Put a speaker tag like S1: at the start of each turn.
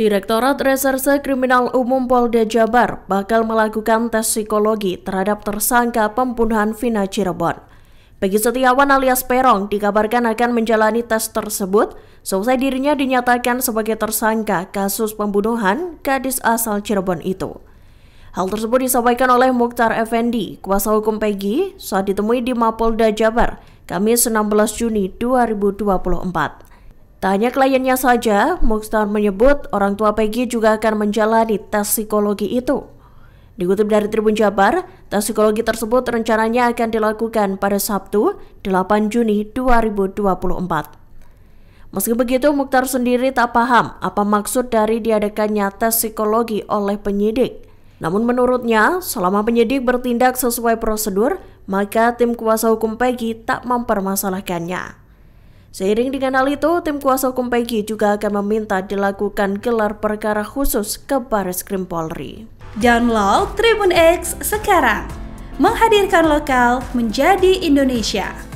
S1: Direktorat Reserse Kriminal Umum Polda Jabar bakal melakukan tes psikologi terhadap tersangka pembunuhan Vina Cirebon. Bagi Setiawan alias Perong dikabarkan akan menjalani tes tersebut selesai dirinya dinyatakan sebagai tersangka kasus pembunuhan gadis asal Cirebon itu. Hal tersebut disampaikan oleh Mukhtar Effendi, kuasa hukum Peggy, saat ditemui di Mapolda Jabar, Kamis 16 Juni 2024. Tak hanya kliennya saja, Mukhtar menyebut orang tua Peggy juga akan menjalani tes psikologi itu. Dikutip dari Tribun Jabar, tes psikologi tersebut rencananya akan dilakukan pada Sabtu, 8 Juni 2024. Meski begitu, Mukhtar sendiri tak paham apa maksud dari diadakannya tes psikologi oleh penyidik. Namun menurutnya, selama penyidik bertindak sesuai prosedur, maka tim kuasa hukum Peggy tak mempermasalahkannya. Seiring dengan hal itu, tim kuasa hukum Peggy juga akan meminta dilakukan gelar perkara khusus ke Baris Krim Polri. Download Tribun X sekarang, menghadirkan lokal menjadi Indonesia.